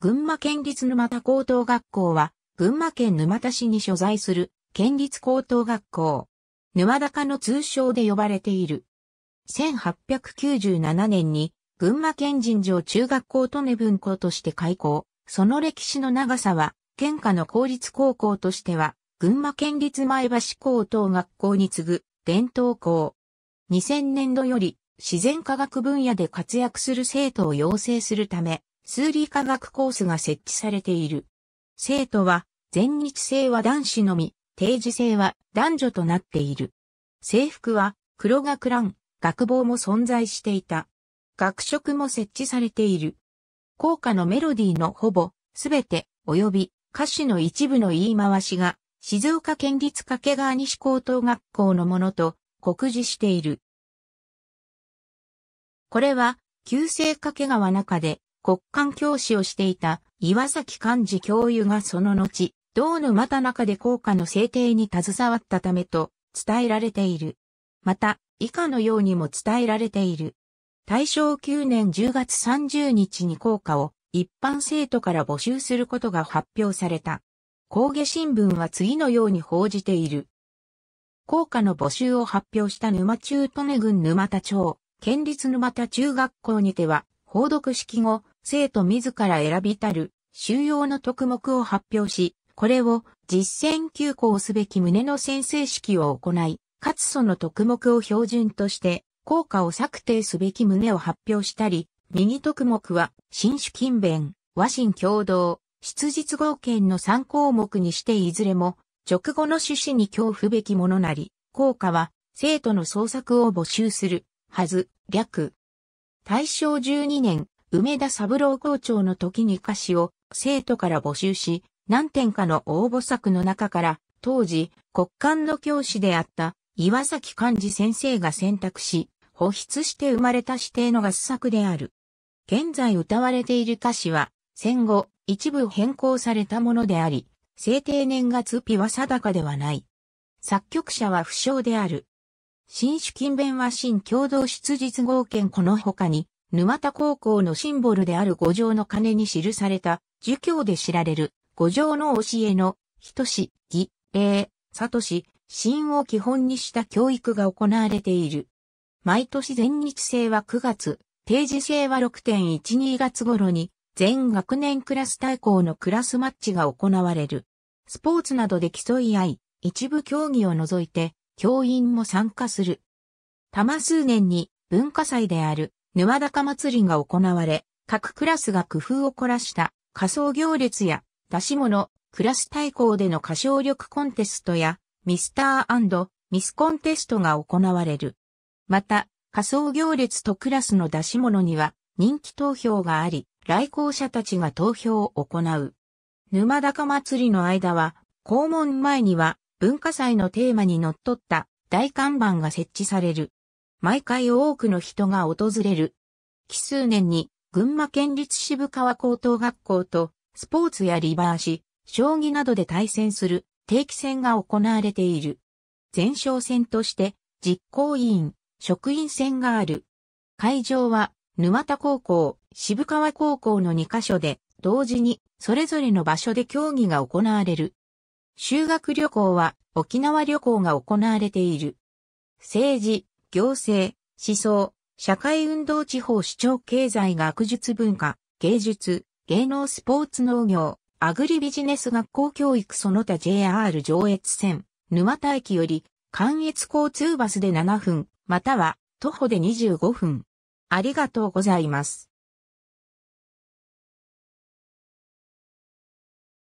群馬県立沼田高等学校は、群馬県沼田市に所在する県立高等学校。沼高の通称で呼ばれている。1897年に群馬県人城中学校と根分校として開校。その歴史の長さは、県下の公立高校としては、群馬県立前橋高等学校に次ぐ伝統校。2000年度より自然科学分野で活躍する生徒を養成するため、数理科学コースが設置されている。生徒は、全日制は男子のみ、定時制は男女となっている。制服は黒学ン、学帽も存在していた。学食も設置されている。校歌のメロディーのほぼ、すべて、及び歌詞の一部の言い回しが、静岡県立掛川西高等学校のものと、酷似している。これは、旧制掛川中で、国間教師をしていた岩崎幹事教諭がその後、道沼田中で校歌の制定に携わったためと伝えられている。また、以下のようにも伝えられている。大正9年10月30日に校歌を一般生徒から募集することが発表された。工芸新聞は次のように報じている。校歌の募集を発表した沼中利根郡沼田町、県立沼田中学校にては、報読式後、生徒自ら選びたる、収容の特目を発表し、これを実践休校すべき旨の宣誓式を行い、かつその特目を標準として、効果を策定すべき旨を発表したり、右特目は、新種勤勉、和親共同、出実合憲の3項目にしていずれも、直後の趣旨に恐怖べきものなり、効果は、生徒の創作を募集する、はず、略、大正12年、梅田三郎校長の時に歌詞を生徒から募集し、何点かの応募作の中から、当時、国間の教師であった岩崎幹事先生が選択し、保筆して生まれた指定の合作である。現在歌われている歌詞は、戦後、一部変更されたものであり、制定年月日は定かではない。作曲者は不詳である。新種勤勉は新共同出実合憲この他に、沼田高校のシンボルである五条の鐘に記された、儒教で知られる、五条の教えの、ひとし、義、礼、里し、新を基本にした教育が行われている。毎年全日制は9月、定時制は6.12月頃に、全学年クラス対抗のクラスマッチが行われる。スポーツなどで競い合い、一部競技を除いて、教員も参加する。多摩数年に文化祭である沼高祭りが行われ、各クラスが工夫を凝らした仮想行列や出し物、クラス対抗での歌唱力コンテストやミスターミスコンテストが行われる。また、仮想行列とクラスの出し物には人気投票があり、来校者たちが投票を行う。沼高祭りの間は、校門前には文化祭のテーマにのっとった大看板が設置される。毎回多くの人が訪れる。奇数年に群馬県立渋川高等学校とスポーツやリバーシ、将棋などで対戦する定期戦が行われている。前哨戦として実行委員、職員戦がある。会場は沼田高校、渋川高校の2カ所で同時にそれぞれの場所で競技が行われる。修学旅行は沖縄旅行が行われている。政治、行政、思想、社会運動地方主張経済学術文化、芸術、芸能スポーツ農業、アグリビジネス学校教育その他 JR 上越線、沼田駅より関越交通バスで7分、または徒歩で25分。ありがとうございます。